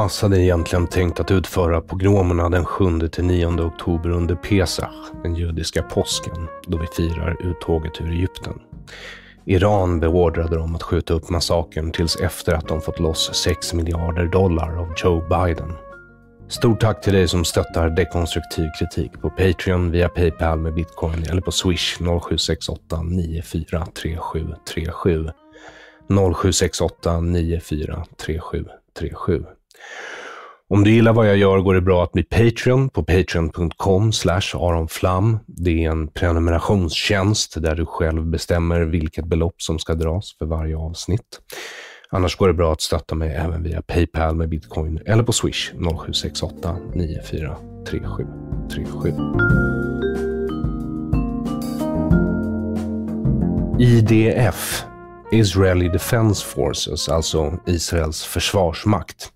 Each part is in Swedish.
Hamas hade egentligen tänkt att utföra pogromerna den 7-9 oktober under Pesach, den judiska påsken, då vi firar uttåget ur Egypten. Iran beordrade dem att skjuta upp massakern tills efter att de fått loss 6 miljarder dollar av Joe Biden. Stort tack till dig som stöttar dekonstruktiv kritik på Patreon, via Paypal med bitcoin eller på swish 0768 943737. 0768 943737. Om du gillar vad jag gör går det bra att bli Patreon på patreon.com aronflam. Det är en prenumerationstjänst där du själv bestämmer vilket belopp som ska dras för varje avsnitt. Annars går det bra att stötta mig även via Paypal med bitcoin eller på Swish 0768 943737. IDF Israeli Defense Forces, alltså Israels försvarsmakt,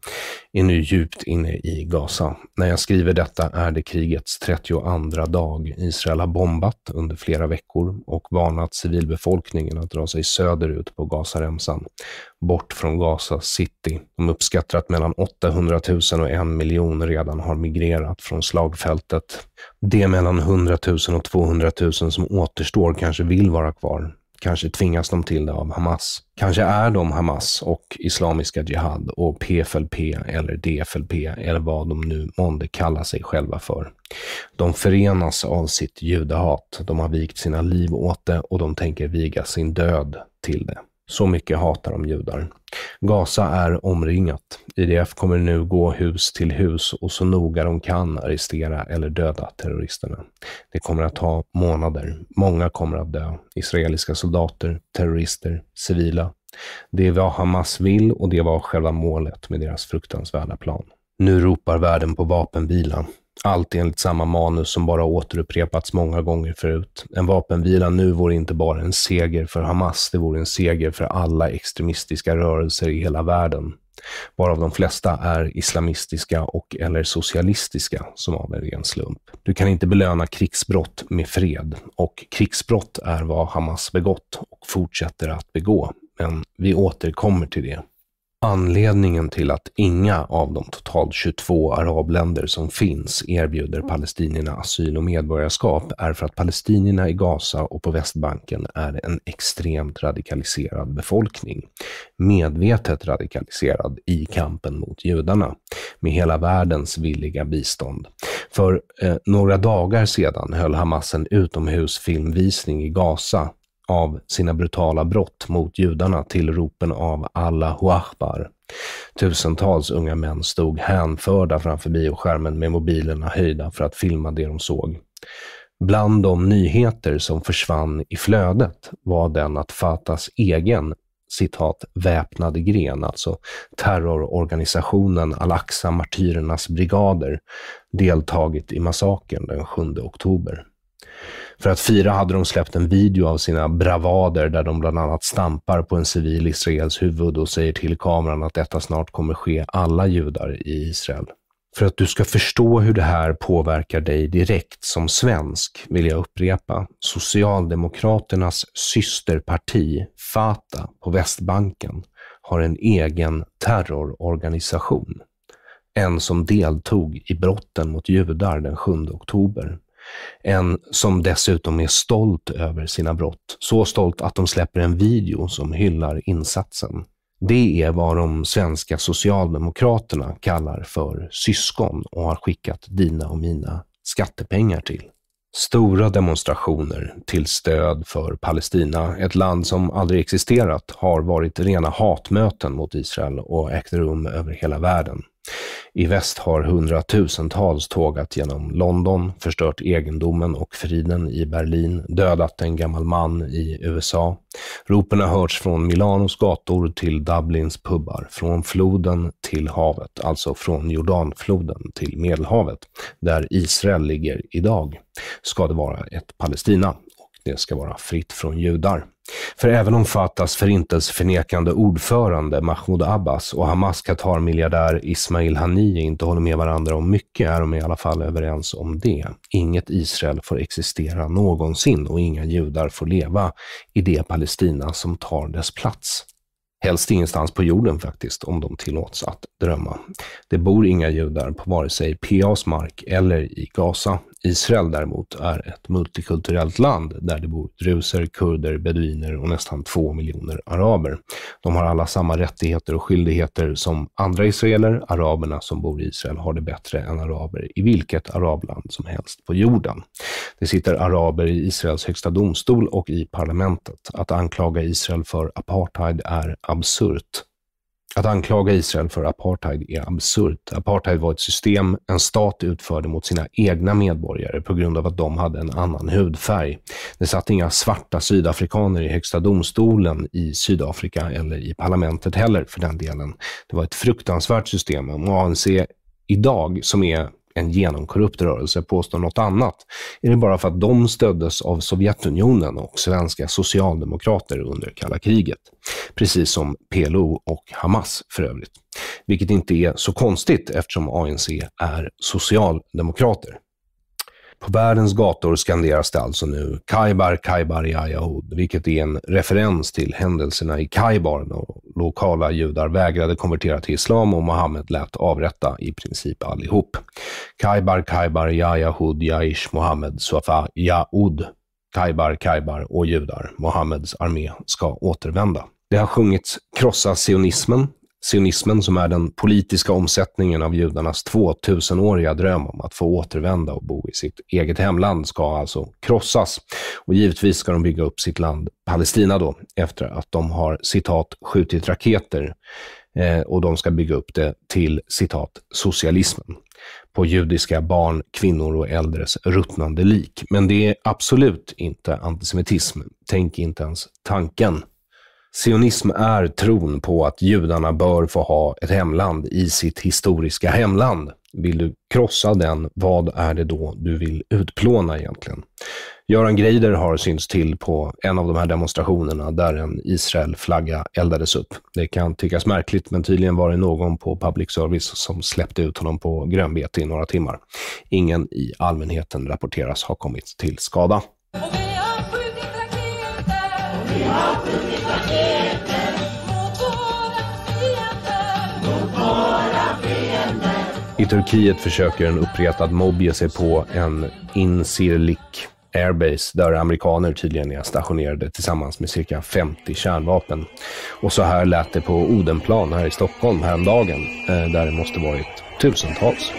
är nu djupt inne i Gaza. När jag skriver detta är det krigets 32 dag. Israel har bombat under flera veckor och varnat civilbefolkningen att dra sig söderut på Gazaremsan, bort från Gaza city. De uppskattar att mellan 800 000 och en miljon redan har migrerat från slagfältet. Det mellan 100 000 och 200 000 som återstår kanske vill vara kvar Kanske tvingas de till det av Hamas. Kanske är de Hamas och Islamiska Jihad och PFLP eller DFLP eller vad de nu månde kalla sig själva för. De förenas av sitt judehat. De har vikt sina liv åt det och de tänker viga sin död till det. Så mycket hatar de judar. Gaza är omringat. IDF kommer nu gå hus till hus och så noga de kan arrestera eller döda terroristerna. Det kommer att ta månader. Många kommer att dö. Israeliska soldater, terrorister, civila. Det är vad Hamas vill och det var själva målet med deras fruktansvärda plan. Nu ropar världen på vapenvila allt enligt samma manus som bara återupprepats många gånger förut. En vapenvila nu vore inte bara en seger för Hamas, det vore en seger för alla extremistiska rörelser i hela världen. Varav de flesta är islamistiska och eller socialistiska, som av en ren slump. Du kan inte belöna krigsbrott med fred. Och krigsbrott är vad Hamas begått och fortsätter att begå. Men vi återkommer till det. Anledningen till att inga av de totalt 22 arabländer som finns erbjuder palestinierna asyl och medborgarskap är för att palestinierna i Gaza och på Västbanken är en extremt radikaliserad befolkning. Medvetet radikaliserad i kampen mot judarna, med hela världens villiga bistånd. För eh, några dagar sedan höll Hamas en utomhusfilmvisning i Gaza av sina brutala brott mot judarna till ropen av Allahu Akbar. Tusentals unga män stod hänförda framför bioskärmen med mobilerna höjda för att filma det de såg. Bland de nyheter som försvann i flödet var den att Fatahs egen citat, väpnade gren, alltså terrororganisationen al-Aqsa martyrernas brigader, deltagit i massakern den 7 oktober. För att fira hade de släppt en video av sina bravader där de bland annat stampar på en civil israels huvud och säger till kameran att detta snart kommer ske alla judar i Israel. För att du ska förstå hur det här påverkar dig direkt som svensk vill jag upprepa Socialdemokraternas systerparti Fata på Västbanken har en egen terrororganisation. En som deltog i brotten mot judar den 7 oktober en som dessutom är stolt över sina brott. Så stolt att de släpper en video som hyllar insatsen. Det är vad de svenska socialdemokraterna kallar för syskon och har skickat dina och mina skattepengar till. Stora demonstrationer till stöd för Palestina, ett land som aldrig existerat, har varit rena hatmöten mot Israel och ägt rum över hela världen. I väst har hundratusentals tågat genom London, förstört egendomen och friden i Berlin, dödat en gammal man i USA. Ropen har hörts från Milanos gator till Dublins pubbar, från floden till havet, alltså från Jordanfloden till Medelhavet, där Israel ligger idag, ska det vara ett Palestina det ska vara fritt från judar. För även om Fatahs förintelseförnekande ordförande Mahmoud Abbas och Hamas Qatar-miljardär Ismail Haniyeh inte håller med varandra om mycket är de i alla fall överens om det. Inget Israel får existera någonsin och inga judar får leva i det Palestina som tar dess plats. Helst ingenstans på jorden faktiskt, om de tillåts att drömma. Det bor inga judar på vare sig PAs mark eller i Gaza. Israel däremot är ett multikulturellt land där det bor druser, kurder, beduiner och nästan två miljoner araber. De har alla samma rättigheter och skyldigheter som andra israeler. Araberna som bor i Israel har det bättre än araber i vilket arabland som helst på jorden. Det sitter araber i Israels högsta domstol och i parlamentet. Att anklaga Israel för apartheid är absurt. Att anklaga Israel för apartheid är absurt. Apartheid var ett system en stat utförde mot sina egna medborgare på grund av att de hade en annan hudfärg. Det satt inga svarta sydafrikaner i Högsta domstolen i Sydafrika eller i parlamentet heller för den delen. Det var ett fruktansvärt system. ANC idag, som är en genomkorrupt rörelse påstår något annat är det bara för att de stöddes av Sovjetunionen och svenska socialdemokrater under kalla kriget. Precis som PLO och Hamas för övrigt. Vilket inte är så konstigt eftersom ANC är socialdemokrater. På världens gator skanderas det alltså nu Kaibar, Kaibar yahyahud vilket är en referens till händelserna i Kaibar då lokala judar vägrade konvertera till islam och Mohammed lät avrätta i princip allihop. Kaibar, Kaibar Yahyahud, Jaish, Mohammed, Suafa, Jaud, Kaibar, Kaibar och judar. Mohammeds armé ska återvända. Det har sjungits krossa sionismen, sionismen som är den politiska omsättningen av judarnas 2000-åriga dröm om att få återvända och bo i sitt eget hemland ska alltså krossas. Och givetvis ska de bygga upp sitt land Palestina då, efter att de har citat skjutit raketer eh, och de ska bygga upp det till citat socialismen på judiska barn, kvinnor och äldres ruttnande lik. Men det är absolut inte antisemitism. Tänk inte ens tanken. Sionism är tron på att judarna bör få ha ett hemland i sitt historiska hemland. Vill du krossa den, vad är det då du vill utplåna egentligen? Göran Greider har synts till på en av de här demonstrationerna där en Israel-flagga eldades upp. Det kan tyckas märkligt, men tydligen var det någon på public service som släppte ut honom på grönbete i några timmar. Ingen i allmänheten rapporteras ha kommit till skada. I Turkiet försöker en uppretad mobb ge sig på en Incirlik Airbase där amerikaner tydligen är stationerade tillsammans med cirka 50 kärnvapen. Och så här lät det på Odenplan här i Stockholm häromdagen eh, där det måste varit tusentals.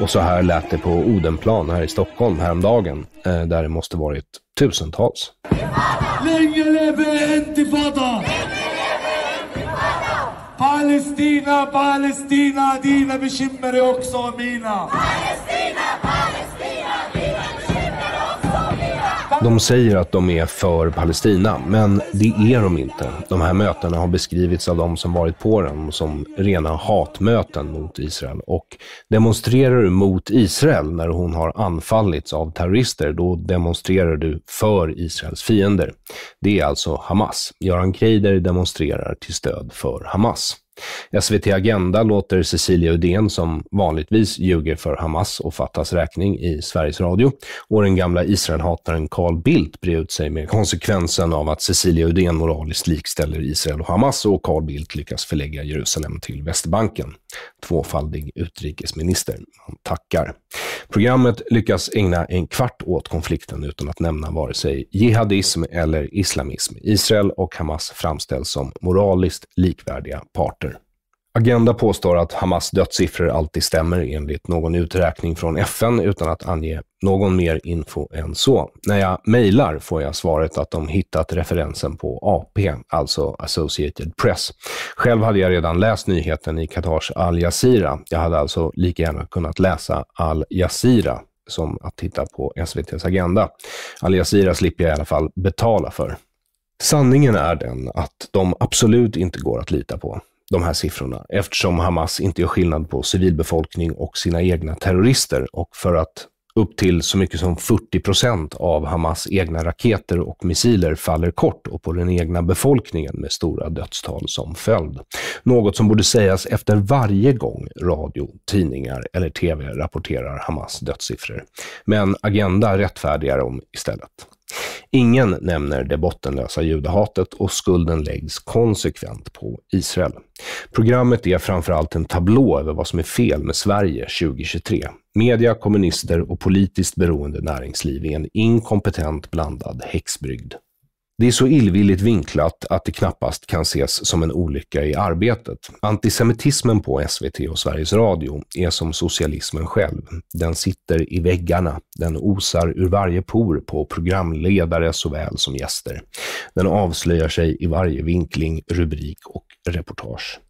Och så här lät det på Odenplan här i Stockholm häromdagen, eh, där det måste varit tusentals. Länge leve intifada! Palestina, Palestina, dina bekymmer är också mina! Palestina! De säger att de är för Palestina, men det är de inte. De här mötena har beskrivits av de som varit på dem som rena hatmöten mot Israel och demonstrerar du mot Israel när hon har anfallits av terrorister, då demonstrerar du för Israels fiender. Det är alltså Hamas. Göran Kreider demonstrerar till stöd för Hamas. SVT Agenda låter Cecilia Udén, som vanligtvis ljuger för Hamas och Fattas räkning i Sveriges Radio, och den gamla Israelhataren Carl Bildt bre ut sig med konsekvensen av att Cecilia Udén moraliskt likställer Israel och Hamas och Carl Bildt lyckas förlägga Jerusalem till Västbanken tvåfaldig utrikesminister. Han tackar. Programmet lyckas ägna en kvart åt konflikten utan att nämna vare sig jihadism eller islamism. Israel och Hamas framställs som moraliskt likvärdiga parter. Agenda påstår att Hamas dödssiffror alltid stämmer enligt någon uträkning från FN utan att ange någon mer info än så. När jag mejlar får jag svaret att de hittat referensen på AP, alltså Associated Press. Själv hade jag redan läst nyheten i Qatars Al Jazeera. Jag hade alltså lika gärna kunnat läsa Al Jazeera som att titta på SVTs Agenda. Al Jazeera slipper jag i alla fall betala för. Sanningen är den att de absolut inte går att lita på de här siffrorna eftersom Hamas inte gör skillnad på civilbefolkning och sina egna terrorister. Och för att upp till så mycket som 40 procent av Hamas egna raketer och missiler faller kort och på den egna befolkningen med stora dödstal som följd. Något som borde sägas efter varje gång radio, tidningar eller TV rapporterar Hamas dödssiffror. Men Agenda rättfärdigar dem istället. Ingen nämner det bottenlösa judehatet och skulden läggs konsekvent på Israel. Programmet är framförallt en tablå över vad som är fel med Sverige 2023 media, kommunister och politiskt beroende näringsliv i en inkompetent blandad häxbrygd. Det är så illvilligt vinklat att det knappast kan ses som en olycka i arbetet. Antisemitismen på SVT och Sveriges Radio är som socialismen själv. Den sitter i väggarna. Den osar ur varje por på programledare såväl som gäster. Den avslöjar sig i varje vinkling, rubrik och reportage.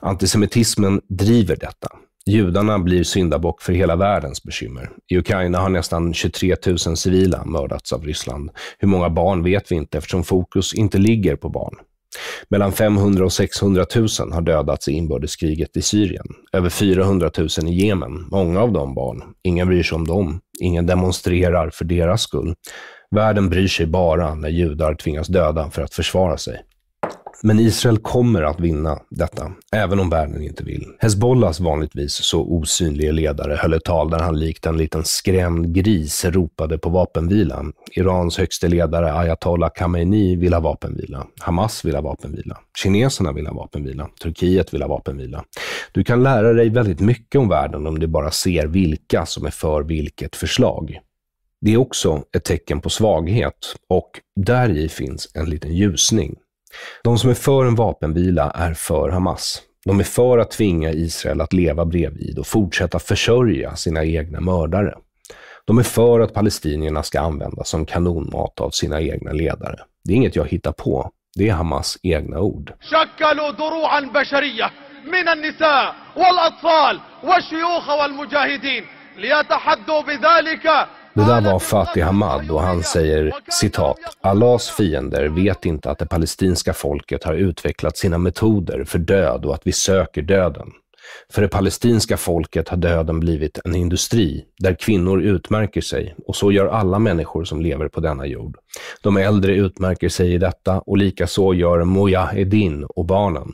Antisemitismen driver detta. Judarna blir syndabock för hela världens bekymmer. I Ukraina har nästan 23 000 civila mördats av Ryssland. Hur många barn vet vi inte eftersom fokus inte ligger på barn. Mellan 500 och 600 000 har dödats i inbördeskriget i Syrien. Över 400 000 i Jemen, många av dem barn. Ingen bryr sig om dem. Ingen demonstrerar för deras skull. Världen bryr sig bara när judar tvingas döda för att försvara sig. Men Israel kommer att vinna detta, även om världen inte vill. Hezbollahs vanligtvis så osynlige ledare höll ett tal där han likt en liten skrämd gris ropade på vapenvila. Irans högste ledare ayatollah Khamenei vill ha vapenvila. Hamas vill ha vapenvila. Kineserna vill ha vapenvila. Turkiet vill ha vapenvila. Du kan lära dig väldigt mycket om världen om du bara ser vilka som är för vilket förslag. Det är också ett tecken på svaghet och där i finns en liten ljusning. De som är för en vapenvila är för Hamas. De är för att tvinga Israel att leva bredvid och fortsätta försörja sina egna mördare. De är för att palestinierna ska användas som kanonmat av sina egna ledare. Det är inget jag hittar på. Det är Hamas egna ord. ليتحدوا بذلك det där var Fatih Hamad och han säger citat Allahs fiender vet inte att det palestinska folket har utvecklat sina metoder för död och att vi söker döden. För det palestinska folket har döden blivit en industri där kvinnor utmärker sig och så gör alla människor som lever på denna jord. De äldre utmärker sig i detta och likaså gör Mujahedin och barnen.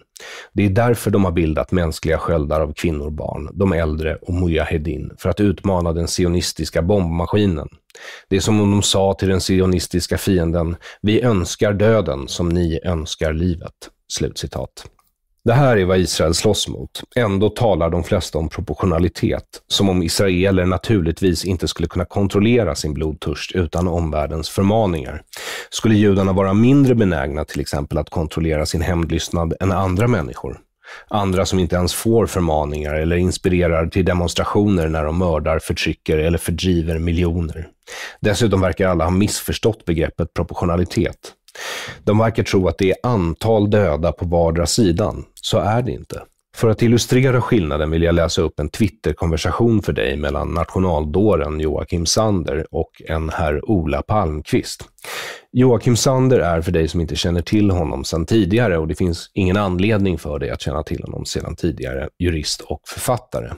Det är därför de har bildat mänskliga sköldar av kvinnor, barn, de äldre och Mujahedin, för att utmana den sionistiska bombmaskinen. Det är som om de sa till den sionistiska fienden, vi önskar döden som ni önskar livet. Slutcitat. Det här är vad Israel slåss mot. Ändå talar de flesta om proportionalitet, som om israeler naturligtvis inte skulle kunna kontrollera sin blodtörst utan omvärldens förmaningar. Skulle judarna vara mindre benägna till exempel att kontrollera sin hämndlystnad än andra människor? Andra som inte ens får förmaningar eller inspirerar till demonstrationer när de mördar, förtrycker eller fördriver miljoner. Dessutom verkar alla ha missförstått begreppet proportionalitet. De verkar tro att det är antal döda på vardera sidan. Så är det inte. För att illustrera skillnaden vill jag läsa upp en Twitterkonversation för dig mellan nationaldåren Joakim Sander och en herr Ola Palmqvist. Joakim Sander är för dig som inte känner till honom sedan tidigare och det finns ingen anledning för dig att känna till honom sedan tidigare, jurist och författare.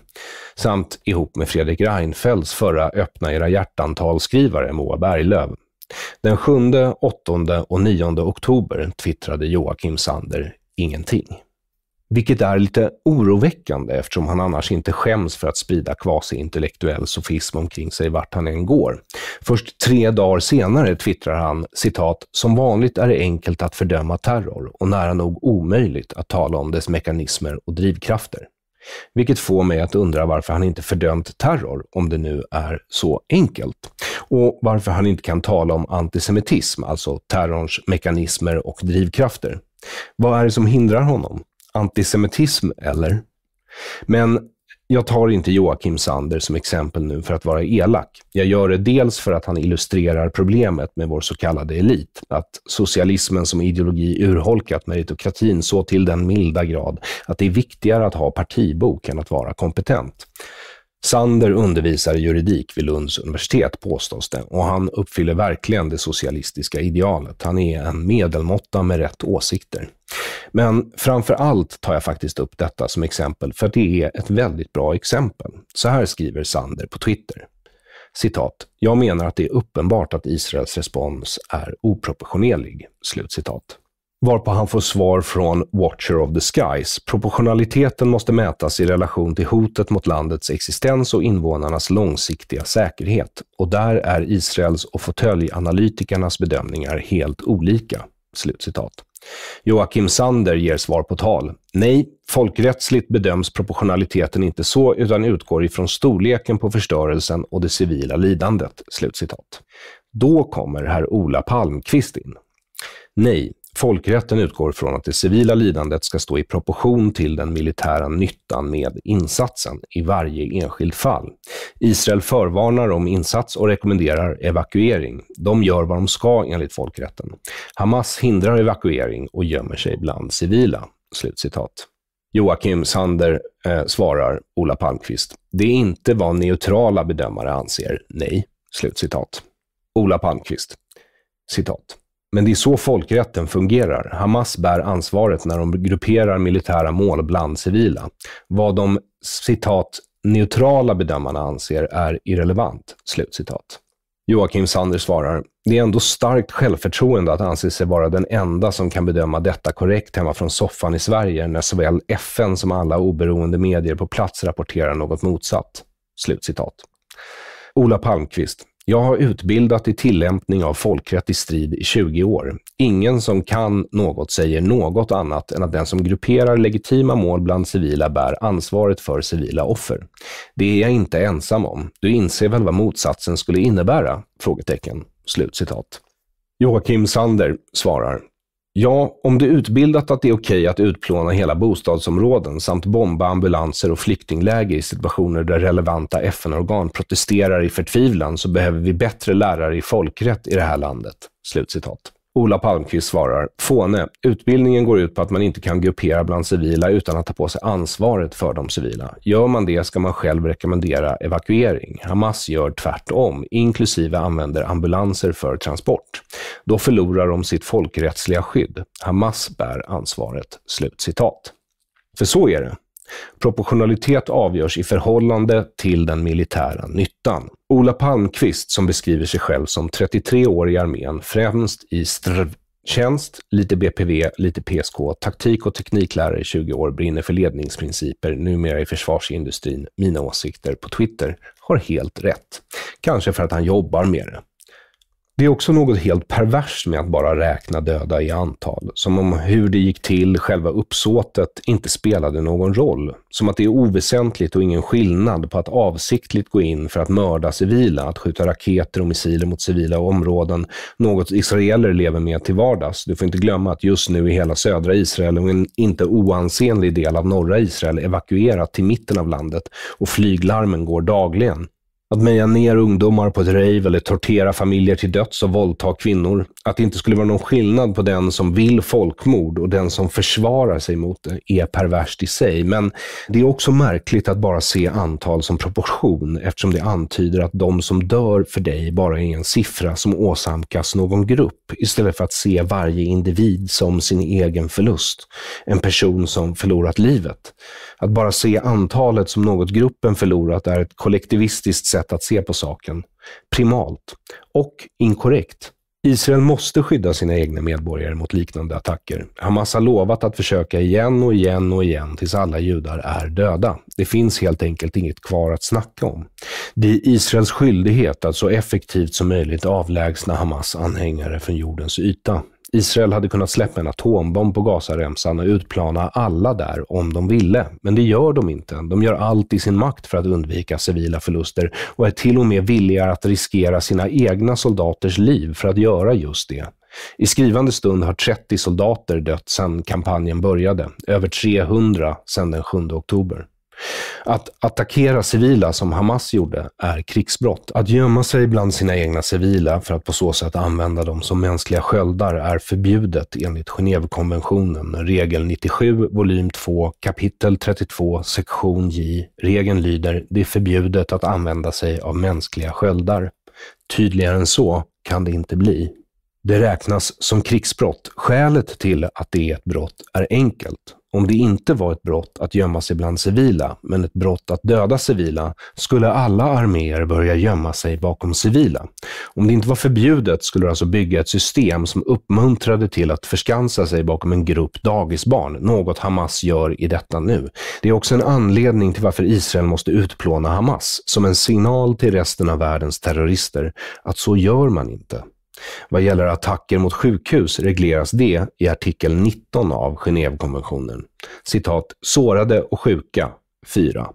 Samt ihop med Fredrik Reinfeldts förra Öppna era hjärtan-talskrivare Moa Berglöf. Den 7, 8 och 9 oktober twittrade Joakim Sander ingenting. Vilket är lite oroväckande eftersom han annars inte skäms för att sprida kvasi-intellektuell sofism omkring sig vart han än går. Först tre dagar senare twittrar han citat “Som vanligt är det enkelt att fördöma terror och nära nog omöjligt att tala om dess mekanismer och drivkrafter”. Vilket får mig att undra varför han inte fördömt terror, om det nu är så enkelt. Och varför han inte kan tala om antisemitism, alltså terrorns mekanismer och drivkrafter. Vad är det som hindrar honom? Antisemitism, eller? Men jag tar inte Joakim Sander som exempel nu för att vara elak. Jag gör det dels för att han illustrerar problemet med vår så kallade elit, att socialismen som ideologi urholkat meritokratin så till den milda grad att det är viktigare att ha partibok än att vara kompetent. Sander undervisar i juridik vid Lunds universitet, påstås det, och han uppfyller verkligen det socialistiska idealet. Han är en medelmåtta med rätt åsikter. Men framför allt tar jag faktiskt upp detta som exempel, för det är ett väldigt bra exempel. Så här skriver Sander på Twitter. Citat. Jag menar att det är uppenbart att Israels respons är oproportionerlig. Slutcitat varpå han får svar från Watcher of the Skies. Proportionaliteten måste mätas i relation till hotet mot landets existens och invånarnas långsiktiga säkerhet. Och där är Israels och fåtöljanalytikernas bedömningar helt olika.” Slutcitat. Joakim Sander ger svar på tal. Nej, folkrättsligt bedöms proportionaliteten inte så utan utgår ifrån storleken på förstörelsen och det civila lidandet.” Slutcitat. Då kommer herr Ola Palmqvist in. Nej, Folkrätten utgår från att det civila lidandet ska stå i proportion till den militära nyttan med insatsen i varje enskilt fall. Israel förvarnar om insats och rekommenderar evakuering. De gör vad de ska enligt folkrätten. Hamas hindrar evakuering och gömmer sig bland civila.” Slutcitat. Joakim Sander eh, svarar Ola Palmqvist, det är inte vad neutrala bedömare anser, nej. Slutcitat. Ola Palmqvist, citat. Men det är så folkrätten fungerar. Hamas bär ansvaret när de grupperar militära mål bland civila. Vad de citat neutrala bedömarna anser är irrelevant. Slutcitat. Joakim Sander svarar, det är ändå starkt självförtroende att anse sig vara den enda som kan bedöma detta korrekt hemma från soffan i Sverige när såväl FN som alla oberoende medier på plats rapporterar något motsatt. Slutcitat. Ola Palmqvist, jag har utbildat i tillämpning av folkrätt i strid i 20 år. Ingen som kan något säger något annat än att den som grupperar legitima mål bland civila bär ansvaret för civila offer. Det är jag inte ensam om. Du inser väl vad motsatsen skulle innebära? Frågetecken. Slut citat. Joakim Sander svarar. Ja, om det är utbildat att det är okej att utplåna hela bostadsområden samt bomba ambulanser och flyktingläger i situationer där relevanta FN-organ protesterar i förtvivlan så behöver vi bättre lärare i folkrätt i det här landet.” Slutcitat. Ola Palmqvist svarar, fåne, utbildningen går ut på att man inte kan gruppera bland civila utan att ta på sig ansvaret för de civila. Gör man det ska man själv rekommendera evakuering. Hamas gör tvärtom, inklusive använder ambulanser för transport. Då förlorar de sitt folkrättsliga skydd. Hamas bär ansvaret. Slut citat. För så är det. Proportionalitet avgörs i förhållande till den militära nyttan. Ola Palmqvist, som beskriver sig själv som 33 år i armén, främst i strv tjänst, lite BPV, lite PSK, taktik och tekniklärare i 20 år, brinner för ledningsprinciper, numera i försvarsindustrin, mina åsikter på Twitter, har helt rätt. Kanske för att han jobbar med det. Det är också något helt perverst med att bara räkna döda i antal, som om hur det gick till, själva uppsåtet, inte spelade någon roll. Som att det är oväsentligt och ingen skillnad på att avsiktligt gå in för att mörda civila, att skjuta raketer och missiler mot civila områden, något israeler lever med till vardags. Du får inte glömma att just nu är hela södra Israel och en inte oansenlig del av norra Israel evakuerat till mitten av landet och flyglarmen går dagligen. Att meja ner ungdomar på ett rave eller tortera familjer till döds och våldta kvinnor. Att det inte skulle vara någon skillnad på den som vill folkmord och den som försvarar sig mot det är perverst i sig. Men det är också märkligt att bara se antal som proportion eftersom det antyder att de som dör för dig bara är en siffra som åsamkas någon grupp istället för att se varje individ som sin egen förlust. En person som förlorat livet. Att bara se antalet som något gruppen förlorat är ett kollektivistiskt sätt sätt att se på saken, primalt och inkorrekt. Israel måste skydda sina egna medborgare mot liknande attacker. Hamas har lovat att försöka igen och igen och igen tills alla judar är döda. Det finns helt enkelt inget kvar att snacka om. Det är Israels skyldighet att så effektivt som möjligt avlägsna Hamas anhängare från jordens yta. Israel hade kunnat släppa en atombomb på Gazaremsan och utplana alla där om de ville, men det gör de inte. De gör allt i sin makt för att undvika civila förluster och är till och med villiga att riskera sina egna soldaters liv för att göra just det. I skrivande stund har 30 soldater dött sedan kampanjen började, över 300 sedan den 7 oktober. Att attackera civila, som Hamas gjorde, är krigsbrott. Att gömma sig bland sina egna civila för att på så sätt använda dem som mänskliga sköldar är förbjudet enligt Genèvekonventionen, regel 97, volym 2, kapitel 32, sektion J. Regeln lyder, det är förbjudet att använda sig av mänskliga sköldar. Tydligare än så kan det inte bli. Det räknas som krigsbrott. Skälet till att det är ett brott är enkelt om det inte var ett brott att gömma sig bland civila, men ett brott att döda civila, skulle alla arméer börja gömma sig bakom civila. Om det inte var förbjudet skulle du alltså bygga ett system som uppmuntrade till att förskansa sig bakom en grupp dagisbarn, något Hamas gör i detta nu. Det är också en anledning till varför Israel måste utplåna Hamas, som en signal till resten av världens terrorister att så gör man inte. Vad gäller attacker mot sjukhus regleras det i artikel 19 av Genèvekonventionen. Citat, sårade och sjuka 4.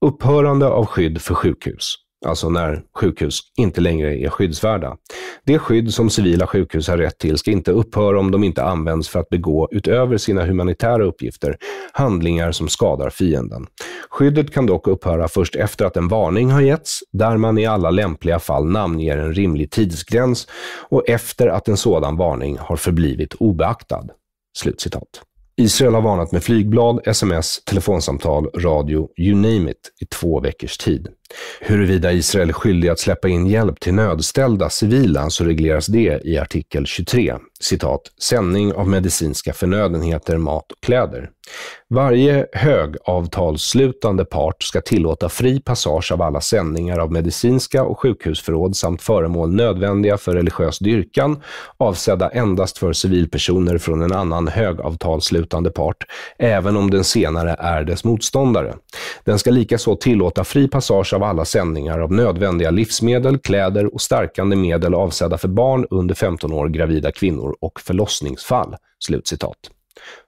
Upphörande av skydd för sjukhus alltså när sjukhus inte längre är skyddsvärda. Det skydd som civila sjukhus har rätt till ska inte upphöra om de inte används för att begå, utöver sina humanitära uppgifter, handlingar som skadar fienden. Skyddet kan dock upphöra först efter att en varning har getts, där man i alla lämpliga fall namnger en rimlig tidsgräns och efter att en sådan varning har förblivit obeaktad.” Slutcitat. Israel har varnat med flygblad, sms, telefonsamtal, radio, you name it, i två veckors tid. Huruvida Israel är skyldig att släppa in hjälp till nödställda civila så regleras det i artikel 23, citat, sändning av medicinska förnödenheter, mat och kläder. Varje högavtalsslutande part ska tillåta fri passage av alla sändningar av medicinska och sjukhusförråd samt föremål nödvändiga för religiös dyrkan, avsedda endast för civilpersoner från en annan högavtalsslutande part, även om den senare är dess motståndare. Den ska likaså tillåta fri passage av alla sändningar av nödvändiga livsmedel, kläder och stärkande medel avsedda för barn under 15 år, gravida kvinnor och förlossningsfall.” Slutcitat.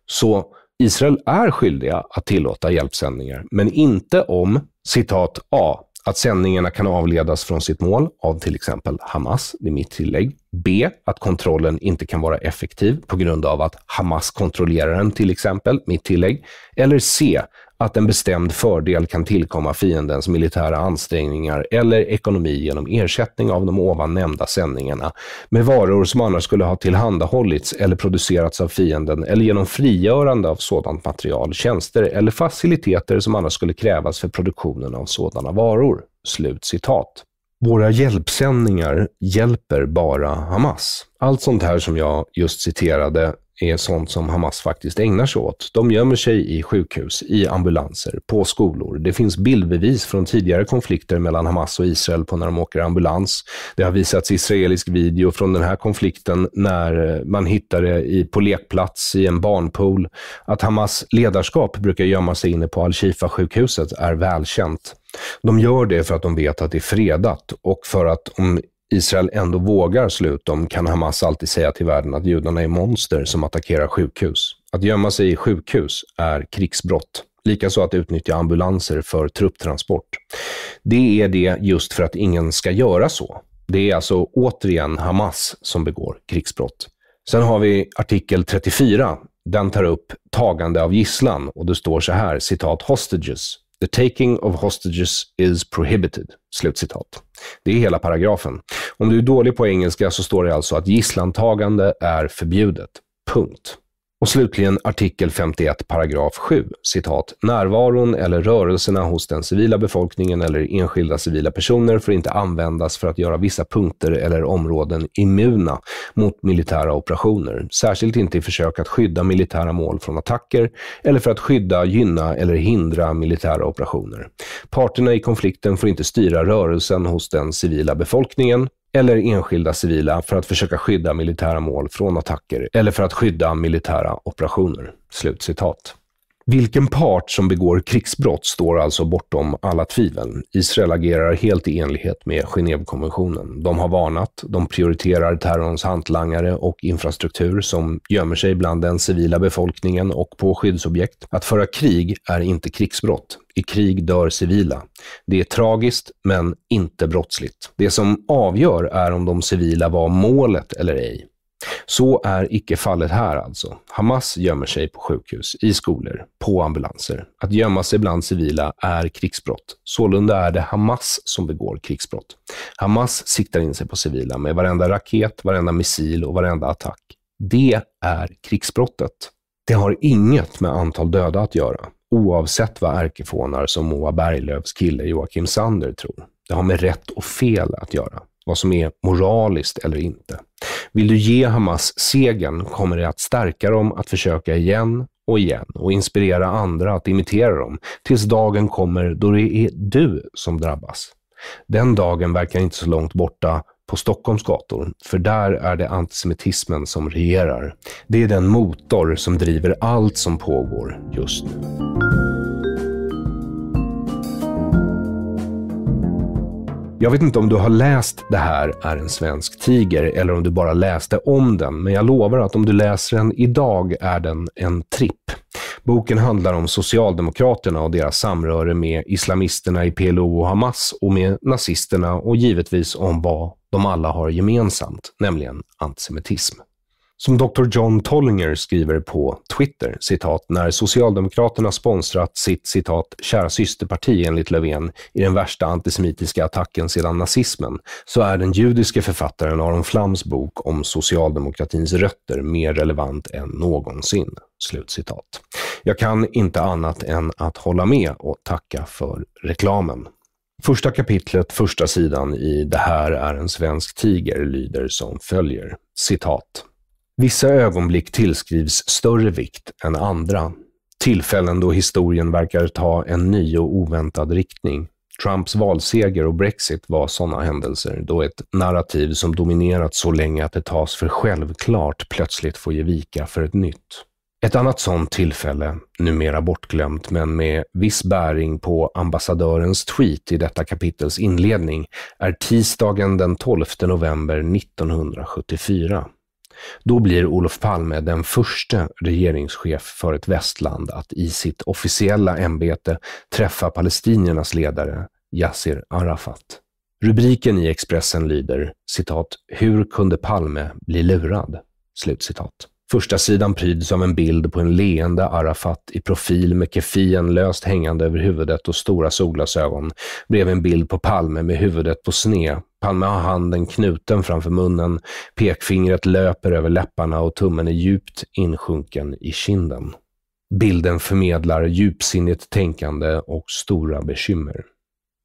Så Israel är skyldiga att tillåta hjälpsändningar, men inte om, citat A, att sändningarna kan avledas från sitt mål av till exempel Hamas, det är mitt tillägg. B. Att kontrollen inte kan vara effektiv på grund av att Hamas kontrollerar den, till exempel, mitt tillägg. Eller C att en bestämd fördel kan tillkomma fiendens militära ansträngningar eller ekonomi genom ersättning av de ovan nämnda sändningarna med varor som annars skulle ha tillhandahållits eller producerats av fienden eller genom frigörande av sådant material, tjänster eller faciliteter som annars skulle krävas för produktionen av sådana varor.” Slut citat. Våra hjälpsändningar hjälper bara Hamas. Allt sånt här som jag just citerade är sånt som Hamas faktiskt ägnar sig åt. De gömmer sig i sjukhus, i ambulanser, på skolor. Det finns bildbevis från tidigare konflikter mellan Hamas och Israel på när de åker ambulans. Det har visats israelisk video från den här konflikten när eh, man hittade på lekplats i en barnpool att Hamas ledarskap brukar gömma sig inne på Al-Shifa-sjukhuset är välkänt. De gör det för att de vet att det är fredat och för att om Israel ändå vågar slå ut dem kan Hamas alltid säga till världen att judarna är monster som attackerar sjukhus. Att gömma sig i sjukhus är krigsbrott. Likaså att utnyttja ambulanser för trupptransport. Det är det just för att ingen ska göra så. Det är alltså återigen Hamas som begår krigsbrott. Sen har vi artikel 34. Den tar upp tagande av gisslan och det står så här, citat, “hostages”. “The taking of hostages is prohibited”, slutcitat. Det är hela paragrafen. Om du är dålig på engelska så står det alltså att gisslantagande är förbjudet. Punkt. Och slutligen artikel 51 paragraf 7, citat, närvaron eller rörelserna hos den civila befolkningen eller enskilda civila personer får inte användas för att göra vissa punkter eller områden immuna mot militära operationer, särskilt inte i försök att skydda militära mål från attacker eller för att skydda, gynna eller hindra militära operationer. Parterna i konflikten får inte styra rörelsen hos den civila befolkningen eller enskilda civila för att försöka skydda militära mål från attacker eller för att skydda militära operationer.” Slutcitat. Vilken part som begår krigsbrott står alltså bortom alla tvivel. Israel agerar helt i enlighet med Genèvekonventionen. De har varnat, de prioriterar terrorns hantlangare och infrastruktur som gömmer sig bland den civila befolkningen och på skyddsobjekt. Att föra krig är inte krigsbrott. I krig dör civila. Det är tragiskt, men inte brottsligt. Det som avgör är om de civila var målet eller ej. Så är icke fallet här alltså. Hamas gömmer sig på sjukhus, i skolor, på ambulanser. Att gömma sig bland civila är krigsbrott. Sålunda är det Hamas som begår krigsbrott. Hamas siktar in sig på civila med varenda raket, varenda missil och varenda attack. Det är krigsbrottet. Det har inget med antal döda att göra, oavsett vad ärkefånar som Moa Berglöfs kille Joakim Sander tror. Det har med rätt och fel att göra vad som är moraliskt eller inte. Vill du ge Hamas segern kommer det att stärka dem att försöka igen och igen och inspirera andra att imitera dem, tills dagen kommer då det är du som drabbas. Den dagen verkar inte så långt borta på Stockholms gator, för där är det antisemitismen som regerar. Det är den motor som driver allt som pågår just nu. Jag vet inte om du har läst Det här är en svensk tiger eller om du bara läste om den, men jag lovar att om du läser den idag är den en tripp. Boken handlar om Socialdemokraterna och deras samröre med islamisterna i PLO och Hamas och med nazisterna och givetvis om vad de alla har gemensamt, nämligen antisemitism. Som Dr. John Tollinger skriver på Twitter, citat, när Socialdemokraterna sponsrat sitt citat kära systerparti enligt Löfven i den värsta antisemitiska attacken sedan nazismen, så är den judiske författaren Aron Flams bok om socialdemokratins rötter mer relevant än någonsin. Slut citat. Jag kan inte annat än att hålla med och tacka för reklamen. Första kapitlet, första sidan i Det här är en svensk tiger lyder som följer, citat. Vissa ögonblick tillskrivs större vikt än andra. Tillfällen då historien verkar ta en ny och oväntad riktning. Trumps valseger och Brexit var sådana händelser, då ett narrativ som dominerat så länge att det tas för självklart plötsligt får ge vika för ett nytt. Ett annat sådant tillfälle, numera bortglömt men med viss bäring på ambassadörens tweet i detta kapitels inledning, är tisdagen den 12 november 1974. Då blir Olof Palme den första regeringschef för ett västland att i sitt officiella ämbete träffa palestiniernas ledare Yassir Arafat. Rubriken i Expressen lyder citat ”Hur kunde Palme bli lurad?” slutcitat. Första sidan pryds av en bild på en leende Arafat i profil med kefien löst hängande över huvudet och stora solglasögon. Bredvid en bild på Palme med huvudet på sne. Palme har handen knuten framför munnen, pekfingret löper över läpparna och tummen är djupt insjunken i kinden. Bilden förmedlar djupsinnigt tänkande och stora bekymmer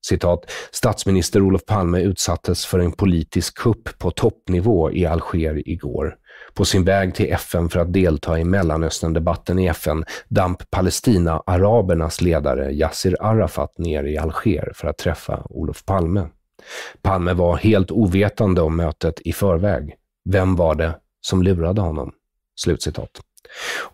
citat, statsminister Olof Palme utsattes för en politisk kupp på toppnivå i Alger igår. På sin väg till FN för att delta i Mellanösterndebatten i FN damp Palestina-arabernas ledare Yassir Arafat ner i Alger för att träffa Olof Palme. Palme var helt ovetande om mötet i förväg. Vem var det som lurade honom?” Slutcitat.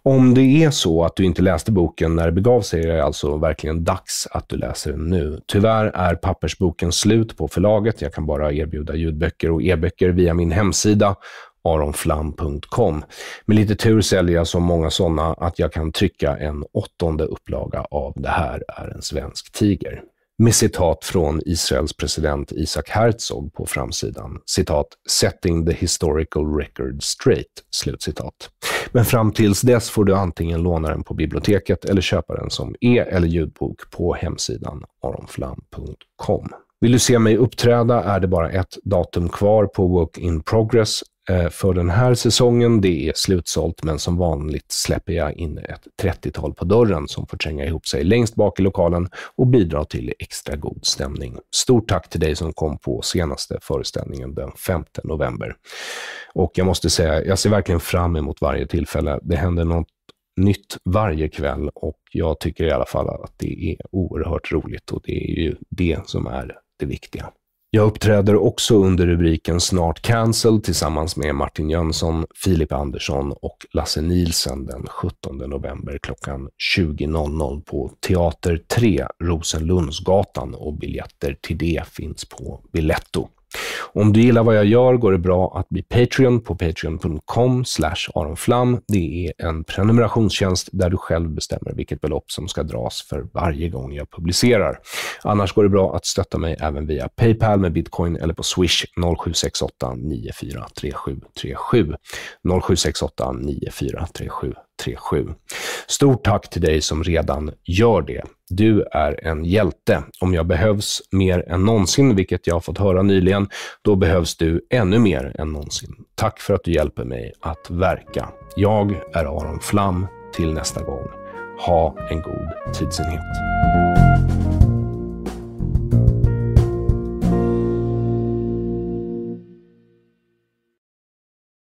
Om det är så att du inte läste boken när det begav sig, är det alltså verkligen dags att du läser den nu. Tyvärr är pappersboken slut på förlaget. Jag kan bara erbjuda ljudböcker och e-böcker via min hemsida aronflam.com. Med lite tur säljer jag så många sådana att jag kan trycka en åttonde upplaga av Det här är en svensk tiger med citat från Israels president Isaac Herzog på framsidan. Citat ”Setting the historical record straight”. Slutcitat. Men fram tills dess får du antingen låna den på biblioteket eller köpa den som e eller ljudbok på hemsidan aronflam.com. Vill du se mig uppträda är det bara ett datum kvar på Work in Progress Eh, för den här säsongen. Det är slutsålt, men som vanligt släpper jag in ett 30-tal på dörren som får tränga ihop sig längst bak i lokalen och bidra till extra god stämning. Stort tack till dig som kom på senaste föreställningen den 5 november. Och jag måste säga, jag ser verkligen fram emot varje tillfälle. Det händer något nytt varje kväll och jag tycker i alla fall att det är oerhört roligt och det är ju det som är det viktiga. Jag uppträder också under rubriken Snart Cancel tillsammans med Martin Jönsson, Filip Andersson och Lasse Nilsen den 17 november klockan 20.00 på Teater 3, Rosenlundsgatan och biljetter till det finns på Biletto. Om du gillar vad jag gör går det bra att bli Patreon på patreon.com aronflam. Det är en prenumerationstjänst där du själv bestämmer vilket belopp som ska dras för varje gång jag publicerar. Annars går det bra att stötta mig även via Paypal med bitcoin eller på swish 0768 943737. 0768 9437 137. Stort tack till dig som redan gör det. Du är en hjälte. Om jag behövs mer än någonsin, vilket jag har fått höra nyligen, då behövs du ännu mer än någonsin. Tack för att du hjälper mig att verka. Jag är Aron Flam. Till nästa gång, ha en god tidsenhet.